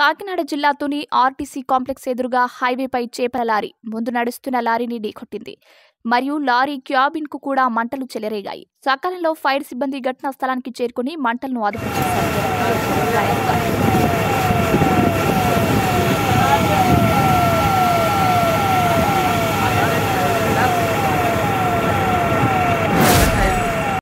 Kakinada జిల్లాతోని RTC complex ఎదురుగా హైవేపై చేపల lorry ముందు నడుస్తున్న లారీని ఢీకొట్టింది మరియు లారీ క్యాబిన్ కు కూడా మంటలు చెలరేగాయి సకాలంలో ఫైర్ సిబ్బంది ఘటనా స్థలానికి చేరుకుని మంటలను అదుపు చేశారు